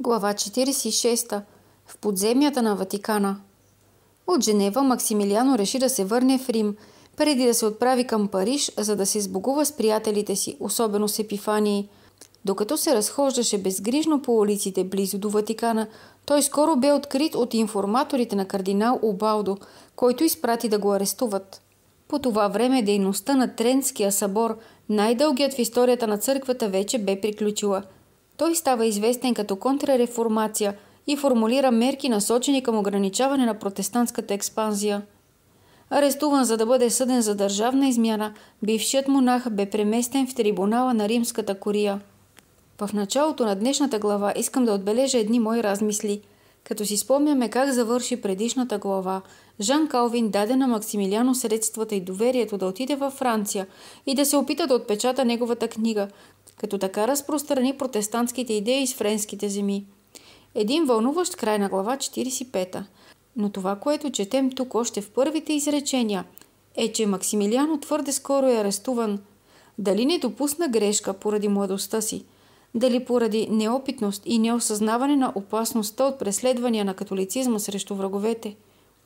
Глава 46. В подземията на Ватикана. От Женева Максимилиано реши да се върне в Рим, преди да се отправи към Париж, за да се сбогува с приятелите си, особено с Епифании. Докато се разхождаше безгрижно по улиците близо до Ватикана, той скоро бе открит от информаторите на кардинал Обалдо, който изпрати да го арестуват. По това време дейността на Тренския събор, най-дългият в историята на църквата, вече бе приключила – той става известен като контрареформация и формулира мерки насочени към ограничаване на протестантската експанзия. Арестуван за да бъде съден за държавна измяна, бившият монах бе преместен в трибунала на Римската кория. В началото на днешната глава искам да отбележа едни мои размисли. Като си спомняме как завърши предишната глава, Жан Калвин даде на Максимилиано средствата и доверието да отиде във Франция и да се опита да отпечата неговата книга, като така разпространи протестантските идеи из френските земи. Един вълнуващ край на глава 45-та. Но това, което четем тук още в първите изречения, е, че Максимилиано твърде скоро е арестуван. Дали не допусна грешка поради младостта си? Дали поради неопитност и неосъзнаване на опасността от преследвания на католицизма срещу враговете?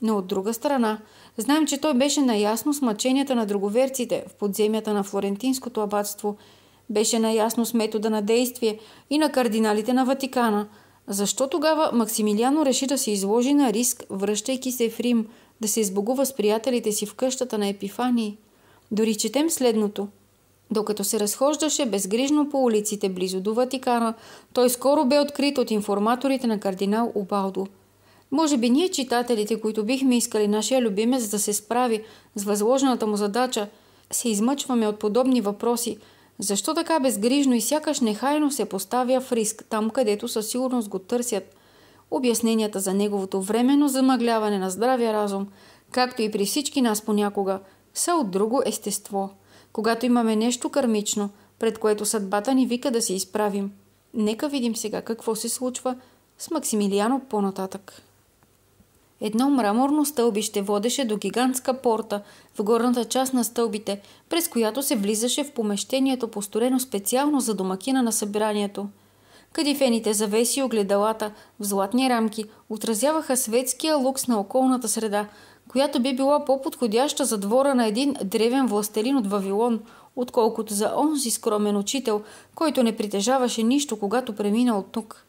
Но от друга страна, знаем, че той беше наясно с мъченията на друговерците в подземята на Флорентинското абатство – беше наясно с метода на действие и на кардиналите на Ватикана. Защо тогава Максимилиано реши да се изложи на риск, връщайки се в Рим, да се избогува с приятелите си в къщата на Епифании? Дори четем следното. Докато се разхождаше безгрижно по улиците близо до Ватикана, той скоро бе открит от информаторите на кардинал Обалдо. Може би ние, читателите, които бихме искали нашия любимец да се справи с възложената му задача, се измъчваме от подобни въпроси – защо така безгрижно и сякаш нехайно се поставя в риск, там където със сигурност го търсят обясненията за неговото временно замъгляване на здравия разум, както и при всички нас понякога, са от друго естество. Когато имаме нещо кармично, пред което съдбата ни вика да се изправим. Нека видим сега какво се случва с Максимилиано по-нататък. Едно мраморно стълбище водеше до гигантска порта в горната част на стълбите, през която се влизаше в помещението, построено специално за домакина на събиранието. Кадифените завеси и огледалата в златни рамки отразяваха светския лукс на околната среда, която би била по-подходяща за двора на един древен властелин от Вавилон, отколкото за онзи скромен учител, който не притежаваше нищо, когато премина от тук.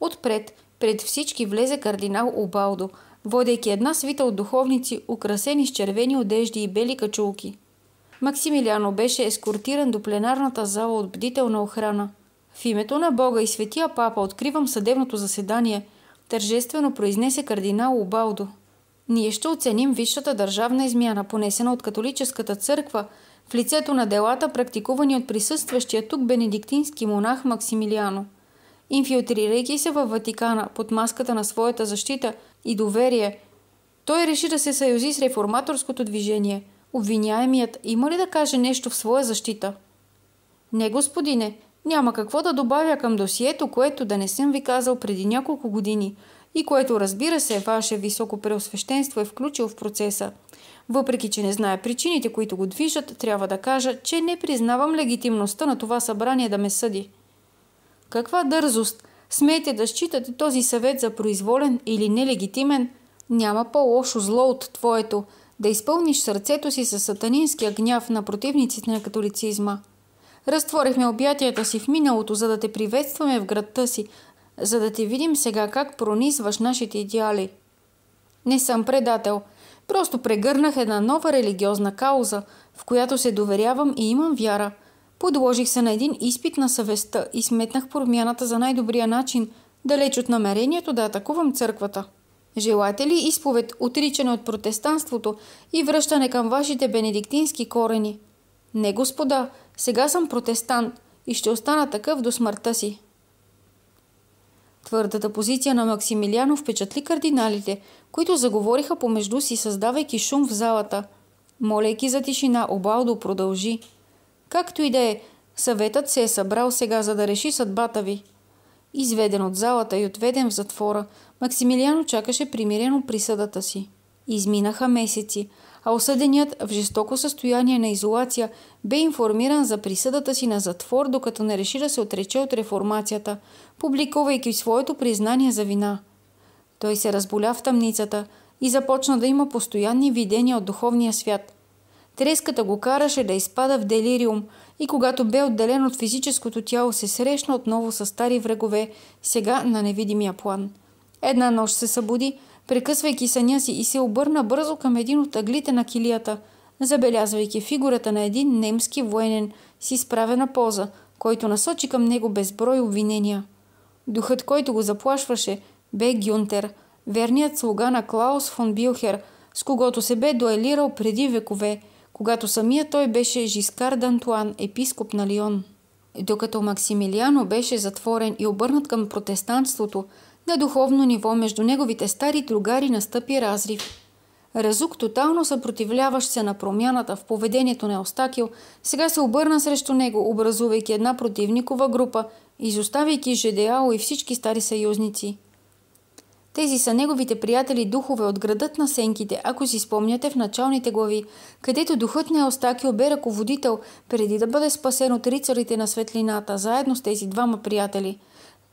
Отпред, пред всички влезе кардинал Обалдо, водейки една свита от духовници, украсени с червени одежди и бели качулки. Максимилиано беше ескортиран до пленарната зала от бдителна охрана. В името на Бога и светия папа откривам съдебното заседание, тържествено произнесе кардинал Обалдо. Ние ще оценим висшата държавна измяна, понесена от католическата църква, в лицето на делата, практикувани от присъстващия тук бенедиктински монах Максимилиано. Инфилтрирайки се във Ватикана под маската на своята защита и доверие, той реши да се съюзи с реформаторското движение. Обвиняемият има ли да каже нещо в своя защита? Не, господине, няма какво да добавя към досието, което да не съм ви казал преди няколко години и което, разбира се, ваше високо преосвещенство е включил в процеса. Въпреки, че не знае причините, които го движат, трябва да кажа, че не признавам легитимността на това събрание да ме съди. Каква дързост! Смейте да считате този съвет за произволен или нелегитимен. Няма по-лошо зло от твоето да изпълниш сърцето си със сатанинския гняв на противниците на католицизма. Разтворихме обятията си в миналото, за да те приветстваме в градта си, за да те видим сега как пронизваш нашите идеали. Не съм предател. Просто прегърнах една нова религиозна кауза, в която се доверявам и имам вяра – Подложих се на един изпит на съвестта и сметнах промяната за най-добрия начин, далеч от намерението да атакувам църквата. Желаете ли изповед, отричане от протестанството и връщане към вашите бенедиктински корени? Не, господа, сега съм протестант и ще остана такъв до смъртта си. Твърдата позиция на Максимилиано впечатли кардиналите, които заговориха помежду си, създавайки шум в залата. Молейки за тишина, Обалдо продължи – Както и да е, съветът се е събрал сега, за да реши съдбата ви. Изведен от залата и отведен в затвора, Максимилиан очакаше примирено присъдата си. Изминаха месеци, а осъденият в жестоко състояние на изолация бе информиран за присъдата си на затвор, докато не реши да се отрече от реформацията, публикувайки своето признание за вина. Той се разболя в тъмницата и започна да има постоянни видения от духовния свят – Треската го караше да изпада в делириум и когато бе отделен от физическото тяло, се срещна отново с стари врагове, сега на невидимия план. Една нощ се събуди, прекъсвайки съня си и се обърна бързо към един от аглите на килията, забелязвайки фигурата на един немски военен с изправена поза, който насочи към него безброй обвинения. Духът, който го заплашваше, бе Гюнтер, верният слуга на Клаус фон Билхер, с когото се бе дуелирал преди векове – когато самия той беше Жискар Дантуан, епископ на Лион. Докато Максимилиано беше затворен и обърнат към протестантството, на духовно ниво между неговите стари другари настъпи разрив. Разук, тотално съпротивляващ се на промяната в поведението на Остакил, сега се обърна срещу него, образувайки една противникова група, изоставяйки Жедеао и всички стари съюзници – тези са неговите приятели духове от градът на сенките, ако си спомняте в началните глави, където духът на Еостакио бе ръководител, преди да бъде спасен от рицарите на светлината, заедно с тези двама приятели.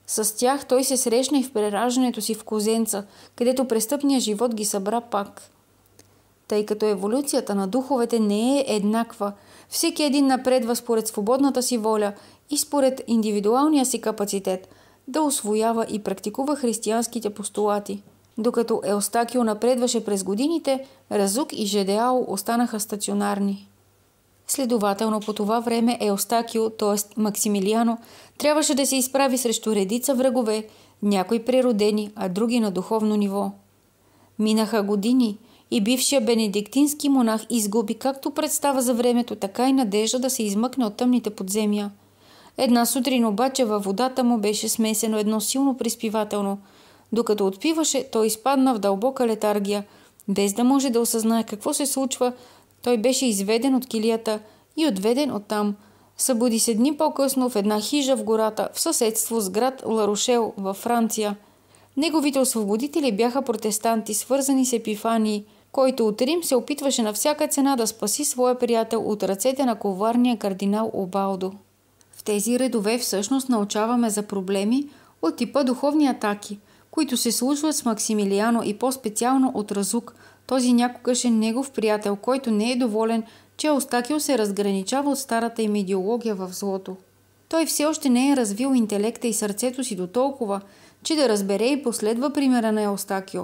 С тях той се срещна и в прераждането си в Козенца, където престъпният живот ги събра пак. Тъй като еволюцията на духовете не е еднаква, всеки един напредва според свободната си воля и според индивидуалния си капацитет – да освоява и практикува християнските постулати. Докато Елстакио напредваше през годините, Разук и Жедеао останаха стационарни. Следователно по това време Елстакио, т.е. Максимилиано, трябваше да се изправи срещу редица врагове, някои природени, а други на духовно ниво. Минаха години и бившия бенедиктински монах изгуби както представа за времето, така и надежда да се измъкне от тъмните подземия – Една сутрин обаче във водата му беше смесено едно силно приспивателно. Докато отпиваше, той изпадна в дълбока летаргия. Без да може да осъзнае какво се случва, той беше изведен от килията и отведен оттам. Събуди се дни по-късно в една хижа в гората, в съседство с град Ларушел във Франция. Неговите освободители бяха протестанти, свързани с Епифании, който от Рим се опитваше на всяка цена да спаси своя приятел от ръцете на коварния кардинал Обалдо. В тези редове всъщност научаваме за проблеми от типа духовни атаки, които се случват с Максимилиано и по-специално от Разук, този някогашен негов приятел, който не е доволен, че Остакил се разграничава от старата им идеология в злото. Той все още не е развил интелекта и сърцето си до толкова, че да разбере и последва примера на Остакио.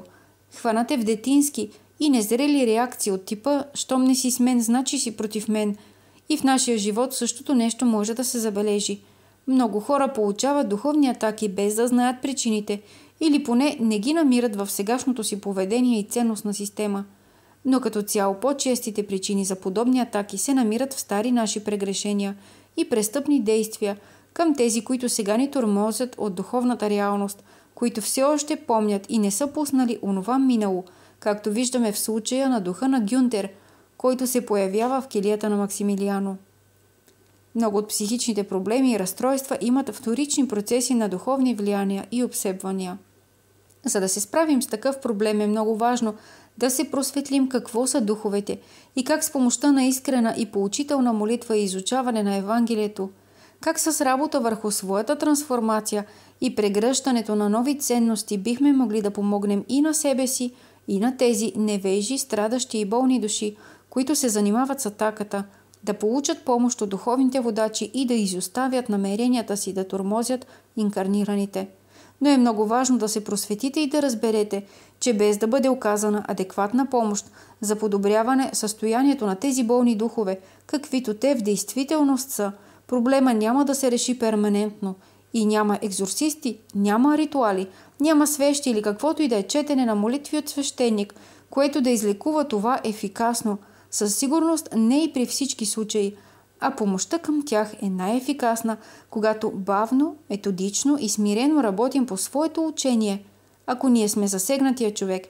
Хванате в детински и незрели реакции от типа «Щом не си с мен, значи си против мен», и в нашия живот същото нещо може да се забележи. Много хора получават духовни атаки без да знаят причините или поне не ги намират в сегашното си поведение и ценностна система. Но като цяло по-честите причини за подобни атаки се намират в стари наши прегрешения и престъпни действия към тези, които сега ни тормозят от духовната реалност, които все още помнят и не са пуснали онова минало, както виждаме в случая на духа на Гюнтер – който се появява в килията на Максимилиано. Много от психичните проблеми и разстройства имат вторични процеси на духовни влияния и обсебвания. За да се справим с такъв проблем е много важно да се просветлим какво са духовете и как с помощта на искрена и поучителна молитва и изучаване на Евангелието, как с работа върху своята трансформация и прегръщането на нови ценности бихме могли да помогнем и на себе си, и на тези невежи, страдащи и болни души – които се занимават с атаката, да получат помощ от духовните водачи и да изоставят намеренията си да тормозят инкарнираните. Но е много важно да се просветите и да разберете, че без да бъде оказана адекватна помощ за подобряване състоянието на тези болни духове, каквито те в действителност са, проблема няма да се реши перманентно и няма екзорсисти, няма ритуали, няма свещи или каквото и да е четене на молитви от свещеник, което да излекува това ефикасно – със сигурност не и при всички случаи, а помощта към тях е най-ефикасна, когато бавно, методично и смирено работим по своето учение, ако ние сме засегнатия човек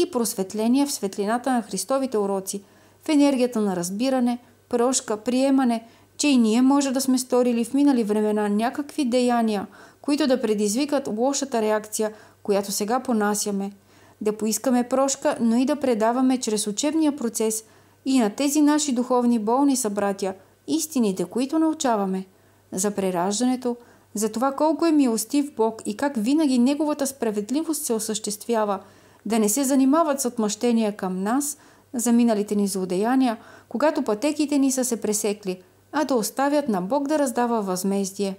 и просветление в светлината на Христовите уроци, в енергията на разбиране, прошка, приемане, че и ние може да сме сторили в минали времена някакви деяния, които да предизвикат лошата реакция, която сега понасяме. Да поискаме прошка, но и да предаваме чрез учебния процес – и на тези наши духовни болни събратя истините, които научаваме за прераждането, за това колко е милостив Бог и как винаги Неговата справедливост се осъществява, да не се занимават с отмъщения към нас за миналите ни злодеяния, когато пътеките ни са се пресекли, а да оставят на Бог да раздава възмездие.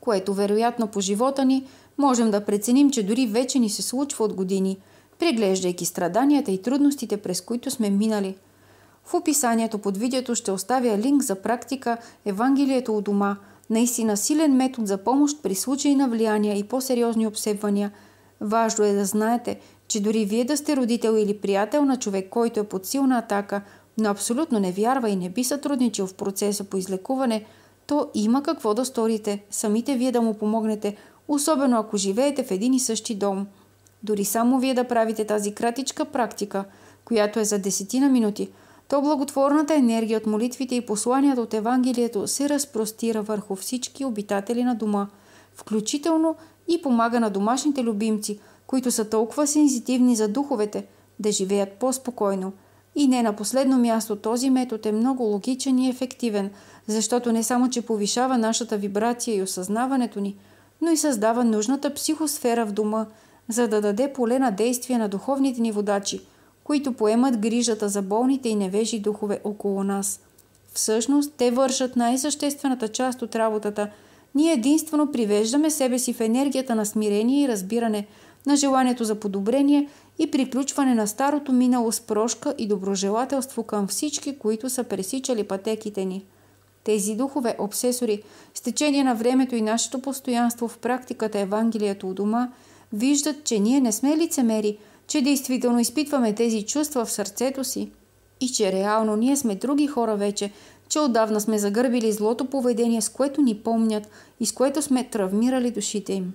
Което вероятно по живота ни можем да преценим, че дори вече ни се случва от години – преглеждайки страданията и трудностите, през които сме минали. В описанието под видеото ще оставя линк за практика Евангелието у дома, наистина силен метод за помощ при случай на влияния и по-сериозни обсебвания. Важно е да знаете, че дори вие да сте родител или приятел на човек, който е под силна атака, но абсолютно не вярва и не би сътрудничил в процеса по излекуване, то има какво да сторите, самите вие да му помогнете, особено ако живеете в един и същи дом – дори само вие да правите тази кратичка практика, която е за десетина минути, то благотворната енергия от молитвите и посланията от Евангелието се разпростира върху всички обитатели на дома, включително и помага на домашните любимци, които са толкова сензитивни за духовете, да живеят по-спокойно. И не на последно място, този метод е много логичен и ефективен, защото не само, че повишава нашата вибрация и осъзнаването ни, но и създава нужната психосфера в дома – за да даде поле на действие на духовните ни водачи, които поемат грижата за болните и невежи духове около нас. Всъщност, те вършат най-съществената част от работата. Ние единствено привеждаме себе си в енергията на смирение и разбиране, на желанието за подобрение и приключване на старото минало с прошка и доброжелателство към всички, които са пресичали пътеките ни. Тези духове, обсесори, с течение на времето и нашето постоянство в практиката Евангелието у дома – виждат, че ние не сме лицемери, че действително изпитваме тези чувства в сърцето си и че реално ние сме други хора вече, че отдавна сме загърбили злото поведение, с което ни помнят и с което сме травмирали душите им.